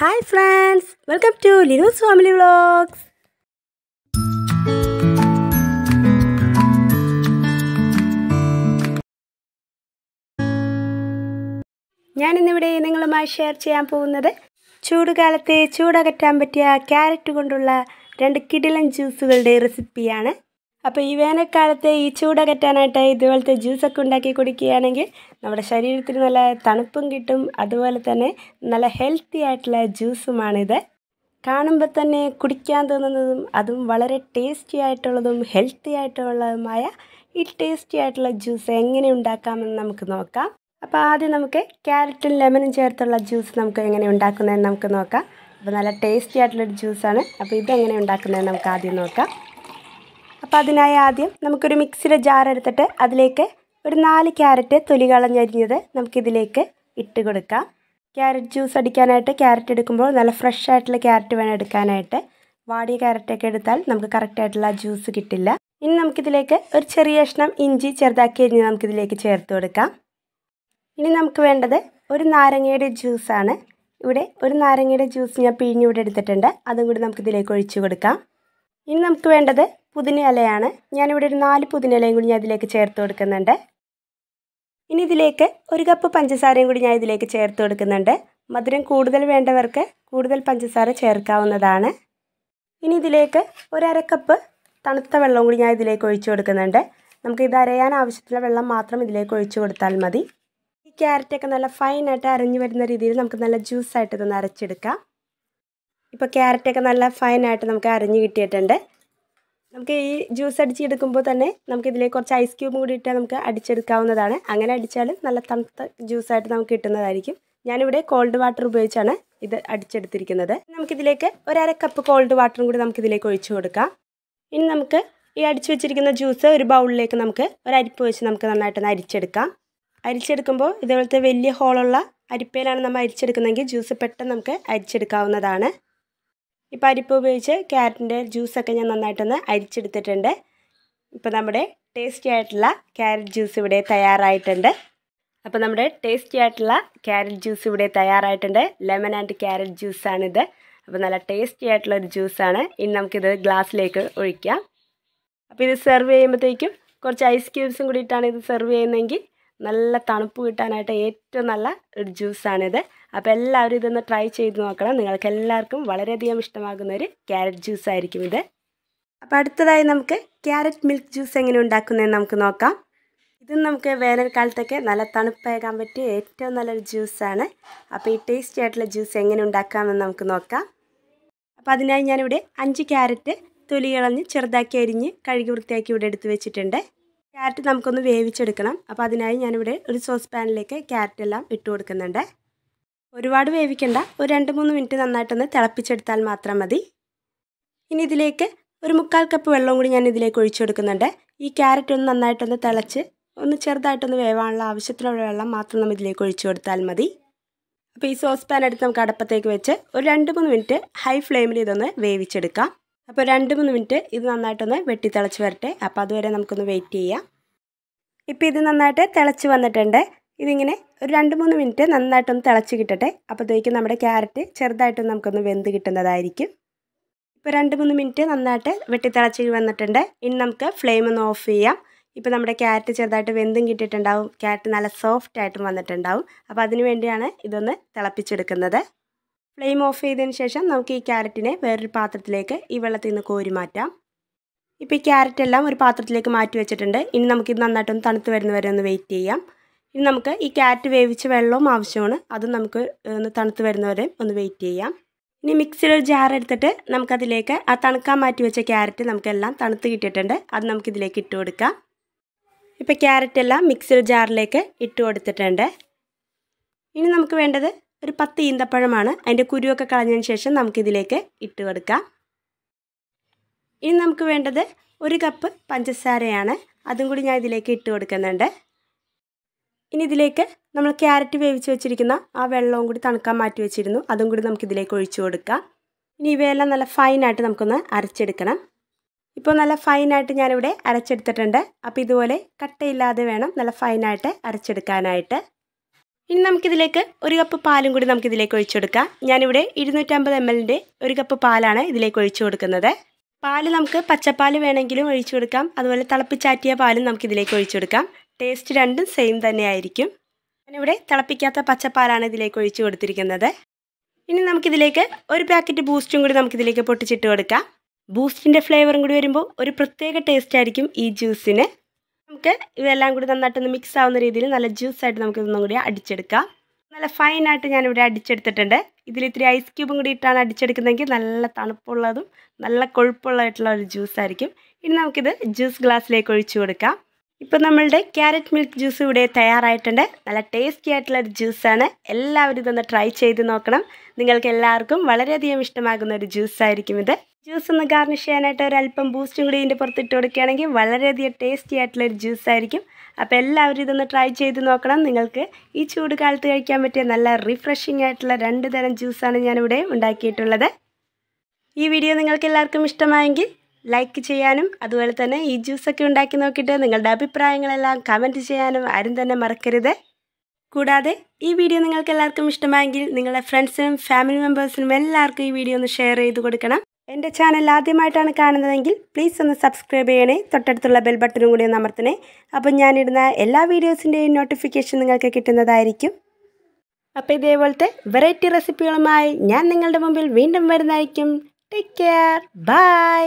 hi friends welcome to Linu's family vlogs ഞാനിന്നിവിടെ നിങ്ങളുമായി share ചെയ്യാൻ പോകുന്നത് ചൂടുകാലത്ത് ചൂടകറ്റാൻ പറ്റിയ ക്യാരറ്റ് കൊണ്ടുള്ള രണ്ട് കിടിലൻ ജ്യൂസുകളുടെ റെസിപ്പിയാണ് അപ്പോൾ ഈ വേനൽക്കാലത്ത് ഈ ചൂടകറ്റാനായിട്ട് ഇതുപോലത്തെ ജ്യൂസൊക്കെ ഉണ്ടാക്കി കുടിക്കുകയാണെങ്കിൽ നമ്മുടെ ശരീരത്തിന് നല്ല തണുപ്പും കിട്ടും അതുപോലെ തന്നെ നല്ല ഹെൽത്തി ആയിട്ടുള്ള ജ്യൂസുമാണിത് കാണുമ്പോൾ തന്നെ കുടിക്കാൻ തോന്നുന്നതും അതും വളരെ ടേസ്റ്റി ആയിട്ടുള്ളതും ഹെൽത്തി ആയിട്ടുള്ളതുമായ ഈ ടേസ്റ്റി ആയിട്ടുള്ള ജ്യൂസ് എങ്ങനെ ഉണ്ടാക്കാമെന്ന് നമുക്ക് നോക്കാം അപ്പോൾ ആദ്യം നമുക്ക് ക്യാരറ്റും ലെമനും ചേർത്തുള്ള ജ്യൂസ് നമുക്ക് എങ്ങനെ ഉണ്ടാക്കുന്നതെന്ന് നമുക്ക് നോക്കാം അപ്പോൾ നല്ല ടേസ്റ്റി ആയിട്ടുള്ളൊരു ജ്യൂസാണ് അപ്പോൾ ഇതെങ്ങനെ ഉണ്ടാക്കുന്നതെന്ന് നമുക്ക് ആദ്യം നോക്കാം അപ്പോൾ അതിനായി ആദ്യം നമുക്കൊരു മിക്സിയുടെ ജാർ എടുത്തിട്ട് അതിലേക്ക് ഒരു നാല് ക്യാരറ്റ് തൊലി കളഞ്ഞരിഞ്ഞത് നമുക്കിതിലേക്ക് ഇട്ട് കൊടുക്കാം ക്യാരറ്റ് ജ്യൂസ് അടിക്കാനായിട്ട് ക്യാരറ്റ് എടുക്കുമ്പോൾ നല്ല ഫ്രഷ് ആയിട്ടുള്ള ക്യാരറ്റ് വേണം എടുക്കാനായിട്ട് വാടിയ ക്യാരറ്റൊക്കെ എടുത്താൽ നമുക്ക് കറക്റ്റായിട്ടുള്ള ജ്യൂസ് കിട്ടില്ല ഇനി നമുക്കിതിലേക്ക് ഒരു ചെറിയ കഷ്ണം ഇഞ്ചി ചെറുതാക്കി അരിഞ്ഞ് നമുക്കിതിലേക്ക് ചേർത്ത് കൊടുക്കാം ഇനി നമുക്ക് വേണ്ടത് ഒരു നാരങ്ങയുടെ ജ്യൂസാണ് ഇവിടെ ഒരു നാരങ്ങയുടെ ജ്യൂസ് ഞാൻ പിഴിഞ്ഞിവിടെ എടുത്തിട്ടുണ്ട് അതും കൂടി നമുക്കിതിലേക്ക് ഒഴിച്ചു കൊടുക്കാം ഇനി നമുക്ക് വേണ്ടത് പുതിനയിലയാണ് ഞാനിവിടെ ഒരു നാല് പുതിനയിലയും കൂടി ഞാൻ ഇതിലേക്ക് ചേർത്ത് കൊടുക്കുന്നുണ്ട് ഇനി ഇതിലേക്ക് ഒരു കപ്പ് പഞ്ചസാരയും കൂടി ഞാൻ ഇതിലേക്ക് ചേർത്ത് കൊടുക്കുന്നുണ്ട് മധുരം കൂടുതൽ വേണ്ടവർക്ക് കൂടുതൽ പഞ്ചസാര ചേർക്കാവുന്നതാണ് ഇനി ഇതിലേക്ക് ഒരക്കപ്പ് കപ്പ് തണുത്ത വെള്ളം കൂടി ഞാൻ ഇതിലേക്ക് ഒഴിച്ചു കൊടുക്കുന്നുണ്ട് നമുക്ക് ഇത് അരയാൻ ആവശ്യത്തിലുള്ള വെള്ളം മാത്രം ഇതിലേക്ക് ഒഴിച്ചു കൊടുത്താൽ മതി ഈ ക്യാരറ്റൊക്കെ നല്ല ഫൈനായിട്ട് അരഞ്ഞു വരുന്ന രീതിയിൽ നമുക്ക് നല്ല ജ്യൂസായിട്ട് ഇതൊന്ന് അരച്ചെടുക്കാം ഇപ്പോൾ ക്യാരറ്റൊക്കെ നല്ല ഫൈനായിട്ട് നമുക്ക് അരഞ്ഞു കിട്ടിയിട്ടുണ്ട് നമുക്ക് ഈ ജ്യൂസ് അടിച്ചെടുക്കുമ്പോൾ തന്നെ നമുക്ക് ഇതിലേക്ക് കുറച്ച് ഐസ് ക്യൂബും കൂടി ഇട്ടാൽ നമുക്ക് അടിച്ചെടുക്കാവുന്നതാണ് അങ്ങനെ അടിച്ചാലും നല്ല തണുത്ത ജ്യൂസായിട്ട് നമുക്ക് കിട്ടുന്നതായിരിക്കും ഞാനിവിടെ കോൾഡ് വാട്ടർ ഉപയോഗിച്ചാണ് ഇത് അടിച്ചെടുത്തിരിക്കുന്നത് നമുക്കിതിലേക്ക് ഒരര കപ്പ് കോൾഡ് വാട്ടറും കൂടി നമുക്കിതിലേക്ക് ഒഴിച്ചു കൊടുക്കാം ഇനി നമുക്ക് ഈ അടിച്ചു വെച്ചിരിക്കുന്ന ജ്യൂസ് ഒരു ബൗളിലേക്ക് നമുക്ക് ഒരു അരിപ്പ് വെച്ച് നമുക്ക് നന്നായിട്ടൊന്ന് അരിച്ചെടുക്കാം അരിച്ചെടുക്കുമ്പോൾ ഇതുപോലത്തെ വലിയ ഹോളുള്ള അരിപ്പയിലാണ് നമ്മൾ അരിച്ചെടുക്കുന്നതെങ്കിൽ ജ്യൂസ് പെട്ടെന്ന് നമുക്ക് അരിച്ചെടുക്കാവുന്നതാണ് ഈ പരിപ്പ് ഉപയോഗിച്ച് ക്യാരറ്റിൻ്റെ ജ്യൂസൊക്കെ ഞാൻ നന്നായിട്ടൊന്ന് അരിച്ചെടുത്തിട്ടുണ്ട് ഇപ്പോൾ നമ്മുടെ ടേസ്റ്റി ആയിട്ടുള്ള ക്യാരറ്റ് ജ്യൂസ് ഇവിടെ തയ്യാറായിട്ടുണ്ട് അപ്പോൾ നമ്മുടെ ടേസ്റ്റി ആയിട്ടുള്ള ക്യാരറ്റ് ജ്യൂസ് ഇവിടെ തയ്യാറായിട്ടുണ്ട് ലെമൺ ആൻഡ് ക്യാരറ്റ് ജ്യൂസാണിത് അപ്പോൾ നല്ല ടേസ്റ്റി ആയിട്ടുള്ള ഒരു ജ്യൂസാണ് ഇനി നമുക്കിത് ഗ്ലാസ്സിലേക്ക് ഒഴിക്കാം അപ്പോൾ ഇത് സെർവ് ചെയ്യുമ്പോഴത്തേക്കും കുറച്ച് ഐസ് ക്യൂബ്സും കൂടിയിട്ടാണ് ഇത് സെർവ് ചെയ്യുന്നതെങ്കിൽ നല്ല തണുപ്പ് കിട്ടാനായിട്ട് ഏറ്റവും നല്ല ഒരു ജ്യൂസാണിത് അപ്പോൾ എല്ലാവരും ഇതൊന്ന് ട്രൈ ചെയ്ത് നോക്കണം നിങ്ങൾക്ക് എല്ലാവർക്കും വളരെയധികം ഇഷ്ടമാകുന്ന ഒരു ക്യാരറ്റ് ജ്യൂസ് ആയിരിക്കും ഇത് അപ്പം അടുത്തതായി നമുക്ക് ക്യാരറ്റ് മിൽക്ക് ജ്യൂസ് എങ്ങനെ ഉണ്ടാക്കുന്നതെന്ന് നമുക്ക് നോക്കാം ഇത് നമുക്ക് വേനൽക്കാലത്തൊക്കെ നല്ല തണുപ്പേകാൻ പറ്റിയ ഏറ്റവും നല്ലൊരു ജ്യൂസാണ് അപ്പോൾ ഈ ടേസ്റ്റി ആയിട്ടുള്ള ജ്യൂസ് എങ്ങനെ ഉണ്ടാക്കാമെന്ന് നമുക്ക് നോക്കാം അപ്പോൾ അതിനായി ഞാനിവിടെ അഞ്ച് ക്യാരറ്റ് തൊലി കളഞ്ഞ് ചെറുതാക്കി അരിഞ്ഞ് കഴുകി വൃത്തിയാക്കി ഇവിടെ എടുത്ത് വെച്ചിട്ടുണ്ട് ക്യാരറ്റ് നമുക്കൊന്ന് വേവിച്ചെടുക്കണം അപ്പോൾ അതിനായി ഞാനിവിടെ ഒരു സോസ് പാനിലേക്ക് ക്യാരറ്റ് എല്ലാം ഇട്ട് കൊടുക്കുന്നുണ്ട് ഒരുപാട് വേവിക്കണ്ട ഒരു രണ്ട് മൂന്ന് മിനിറ്റ് നന്നായിട്ടൊന്ന് തിളപ്പിച്ചെടുത്താൽ മാത്രം മതി ഇനി ഇതിലേക്ക് ഒരു മുക്കാൽ കപ്പ് വെള്ളം കൂടി ഞാൻ ഇതിലേക്ക് ഒഴിച്ചു കൊടുക്കുന്നുണ്ട് ഈ ക്യാരറ്റ് ഒന്ന് നന്നായിട്ടൊന്ന് തിളച്ച് ഒന്ന് ചെറുതായിട്ടൊന്ന് വേവാനുള്ള ആവശ്യത്തിനുള്ള വെള്ളം മാത്രം നമ്മൾ ഇതിലേക്ക് ഒഴിച്ചു കൊടുത്താൽ മതി അപ്പോൾ ഈ സോസ് പാൻ എടുത്ത് നമുക്ക് അടപ്പത്തേക്ക് വെച്ച് ഒരു രണ്ട് മൂന്ന് മിനിറ്റ് ഹൈ ഫ്ലെയിമിൽ ഇതൊന്ന് വേവിച്ചെടുക്കാം അപ്പോൾ രണ്ട് മൂന്ന് മിനിറ്റ് ഇത് നന്നായിട്ടൊന്ന് വെട്ടി തിളച്ച് വരട്ടെ അപ്പോൾ അതുവരെ നമുക്കൊന്ന് വെയിറ്റ് ചെയ്യാം ഇപ്പോൾ ഇത് നന്നായിട്ട് തിളച്ച് വന്നിട്ടുണ്ട് ഇതിങ്ങനെ ഒരു രണ്ട് മൂന്ന് മിനിറ്റ് നന്നായിട്ടൊന്ന് തിളച്ച് കിട്ടട്ടെ അപ്പോഴത്തേക്കും നമ്മുടെ ക്യാരറ്റ് ചെറുതായിട്ടൊന്ന് നമുക്കൊന്ന് വെന്ത് കിട്ടുന്നതായിരിക്കും ഇപ്പോൾ രണ്ട് മൂന്ന് മിനിറ്റ് നന്നായിട്ട് വെട്ടി തിളച്ച് വന്നിട്ടുണ്ട് ഇനി നമുക്ക് ഫ്ലെയിം ഒന്ന് ഓഫ് ചെയ്യാം ഇപ്പോൾ നമ്മുടെ ക്യാരറ്റ് ചെറുതായിട്ട് വെന്തും കിട്ടിയിട്ടുണ്ടാവും ക്യാരറ്റ് നല്ല സോഫ്റ്റ് ആയിട്ടും വന്നിട്ടുണ്ടാവും അപ്പോൾ അതിന് വേണ്ടിയാണ് ഇതൊന്ന് തിളപ്പിച്ചെടുക്കുന്നത് ഫ്ലെയിം ഓഫ് ചെയ്തതിന് ശേഷം നമുക്ക് ഈ ക്യാരറ്റിനെ വേറൊരു പാത്രത്തിലേക്ക് ഈ വെള്ളത്തിൽ നിന്ന് കോരി മാറ്റാം ഇപ്പോൾ ഈ ക്യാരറ്റ് എല്ലാം ഒരു പാത്രത്തിലേക്ക് മാറ്റി വെച്ചിട്ടുണ്ട് ഇനി നമുക്കിത് നന്നായിട്ടൊന്ന് തണുത്ത് വരുന്ന വരെ ഒന്ന് വെയിറ്റ് ചെയ്യാം ഇനി നമുക്ക് ഈ ക്യാരറ്റ് വേവിച്ച വെള്ളവും ആവശ്യമാണ് അതും നമുക്ക് ഒന്ന് തണുത്ത് വരുന്നവരെ ഒന്ന് വെയിറ്റ് ചെയ്യാം ഇനി മിക്സിയിൽ ഒരു ജാർ എടുത്തിട്ട് നമുക്കതിലേക്ക് ആ തണുക്കാൻ മാറ്റി വെച്ച ക്യാരറ്റ് നമുക്കെല്ലാം തണുത്ത് കിട്ടിയിട്ടുണ്ട് അത് നമുക്കിതിലേക്ക് ഇട്ട് കൊടുക്കാം ഇപ്പോൾ ക്യാരറ്റ് എല്ലാം മിക്സിയുടെ ജാറിലേക്ക് ഇട്ട് കൊടുത്തിട്ടുണ്ട് ഇനി നമുക്ക് വേണ്ടത് ഒരു പത്ത് ഈന്തപ്പഴമാണ് അതിൻ്റെ കുരുവൊക്കെ കളഞ്ഞതിന് ശേഷം നമുക്കിതിലേക്ക് ഇട്ട് കൊടുക്കാം ഇനി നമുക്ക് വേണ്ടത് ഒരു കപ്പ് പഞ്ചസാരയാണ് അതും കൂടി ഞാൻ ഇതിലേക്ക് ഇട്ട് കൊടുക്കുന്നുണ്ട് ഇനി ഇതിലേക്ക് നമ്മൾ ക്യാരറ്റ് വേവിച്ച് വെച്ചിരിക്കുന്ന ആ വെള്ളവും കൂടി തണുക്കാൻ മാറ്റി വെച്ചിരുന്നു അതും കൂടി നമുക്കിതിലേക്ക് ഒഴിച്ചു കൊടുക്കാം ഇനി ഇവയെല്ലാം നല്ല ഫൈനായിട്ട് നമുക്കൊന്ന് അരച്ചെടുക്കണം ഇപ്പോൾ നല്ല ഫൈനായിട്ട് ഞാനിവിടെ അരച്ചെടുത്തിട്ടുണ്ട് അപ്പോൾ ഇതുപോലെ കട്ടയില്ലാതെ വേണം നല്ല ഫൈനായിട്ട് അരച്ചെടുക്കാനായിട്ട് ഇനി നമുക്കിതിലേക്ക് ഒരു കപ്പ് പാലും കൂടി നമുക്കിതിലേക്ക് ഒഴിച്ചു കൊടുക്കാം ഞാനിവിടെ ഇരുന്നൂറ്റമ്പത് എം എല്ലിൻ്റെ ഒരു കപ്പ് പാലാണ് ഇതിലേക്ക് ഒഴിച്ചു കൊടുക്കുന്നത് പാല് നമുക്ക് പച്ചപ്പാല് വേണമെങ്കിലും ഒഴിച്ചു കൊടുക്കാം അതുപോലെ തിളപ്പിച്ചാറ്റിയ പാലും നമുക്കിതിലേക്ക് ഒഴിച്ചു കൊടുക്കാം ടേസ്റ്റ് രണ്ടും സെയിം തന്നെയായിരിക്കും ഞാനിവിടെ തിളപ്പിക്കാത്ത പച്ചപ്പാലാണ് ഇതിലേക്ക് ഒഴിച്ചു കൊടുത്തിരിക്കുന്നത് ഇനി നമുക്കിതിലേക്ക് ഒരു പാക്കറ്റ് ബൂസ്റ്റും കൂടി നമുക്കിതിലേക്ക് പൊട്ടിച്ചിട്ട് കൊടുക്കാം ബൂസ്റ്റിൻ്റെ ഫ്ലേവറും കൂടി വരുമ്പോൾ ഒരു പ്രത്യേക ടേസ്റ്റ് ആയിരിക്കും ഈ ജ്യൂസിന് നമുക്ക് ഇവയെല്ലാം കൂടി നന്നായിട്ടൊന്ന് മിക്സ് ആവുന്ന രീതിയിൽ നല്ല ജ്യൂസായിട്ട് നമുക്ക് ഇതൊന്നും കൂടി അടിച്ചെടുക്കാം നല്ല ഫൈനായിട്ട് ഞാനിവിടെ അടിച്ചെടുത്തിട്ടുണ്ട് ഇതിൽ ഇത്തിരി ഐസ് ക്യൂബും കൂടി ഇട്ടാണ് അടിച്ചെടുക്കുന്നതെങ്കിൽ നല്ല തണുപ്പുള്ളതും നല്ല കൊഴുപ്പുള്ളതായിട്ടുള്ള ഒരു ജ്യൂസായിരിക്കും ഇനി നമുക്കിത് ജ്യൂസ് ഗ്ലാസ്സിലേക്ക് ഒഴിച്ചു കൊടുക്കാം ഇപ്പോൾ നമ്മളുടെ ക്യാരറ്റ് മിൽക്ക് ജ്യൂസ് ഇവിടെ തയ്യാറായിട്ടുണ്ട് നല്ല ടേസ്റ്റി ആയിട്ടുള്ള ഒരു ജ്യൂസാണ് എല്ലാവരും ഇതൊന്ന് ട്രൈ ചെയ്ത് നോക്കണം നിങ്ങൾക്ക് എല്ലാവർക്കും വളരെയധികം ഇഷ്ടമാകുന്ന ഒരു ജ്യൂസായിരിക്കും ഇത് ജ്യൂസ് ഒന്ന് ഗാർണിഷ് ചെയ്യാനായിട്ട് ഒരല്പം ബൂസ്റ്റും കൂടി ഇതിൻ്റെ പുറത്തിട്ട് കൊടുക്കുകയാണെങ്കിൽ വളരെയധികം ടേസ്റ്റി ആയിട്ടുള്ള ഒരു ജ്യൂസായിരിക്കും അപ്പോൾ എല്ലാവരും ഇതൊന്ന് ട്രൈ ചെയ്ത് നോക്കണം നിങ്ങൾക്ക് ഈ ചൂട് കാലത്ത് കഴിക്കാൻ പറ്റിയ നല്ല റിഫ്രഷിംഗ് ആയിട്ടുള്ള രണ്ട് തരം ജ്യൂസാണ് ഞാനിവിടെ ഉണ്ടാക്കിയിട്ടുള്ളത് ഈ വീഡിയോ നിങ്ങൾക്ക് എല്ലാവർക്കും ഇഷ്ടമായെങ്കിൽ ലൈക്ക് ചെയ്യാനും അതുപോലെ തന്നെ ഈ ജ്യൂസൊക്കെ ഉണ്ടാക്കി നോക്കിയിട്ട് നിങ്ങളുടെ അഭിപ്രായങ്ങളെല്ലാം കമൻറ്റ് ചെയ്യാനും ആരും തന്നെ മറക്കരുത് കൂടാതെ ഈ വീഡിയോ നിങ്ങൾക്ക് എല്ലാവർക്കും ഇഷ്ടമായെങ്കിൽ നിങ്ങളുടെ ഫ്രണ്ട്സിനും ഫാമിലി മെമ്പേഴ്സിനും എല്ലാവർക്കും ഈ വീഡിയോ ഒന്ന് ഷെയർ ചെയ്ത് കൊടുക്കണം എൻ്റെ ചാനൽ ആദ്യമായിട്ടാണ് കാണുന്നതെങ്കിൽ പ്ലീസ് ഒന്ന് സബ്സ്ക്രൈബ് ചെയ്യണേ തൊട്ടടുത്തുള്ള ബെൽ ബട്ടണും കൂടി ഒന്ന് അമർത്തണേ അപ്പം ഞാനിടുന്ന എല്ലാ വീഡിയോസിൻ്റെയും നോട്ടിഫിക്കേഷൻ നിങ്ങൾക്ക് കിട്ടുന്നതായിരിക്കും അപ്പോൾ ഇതേപോലത്തെ വെറൈറ്റി റെസിപ്പികളുമായി ഞാൻ നിങ്ങളുടെ മുമ്പിൽ വീണ്ടും വരുന്നതായിരിക്കും ടേക്ക് കെയർ ബൈ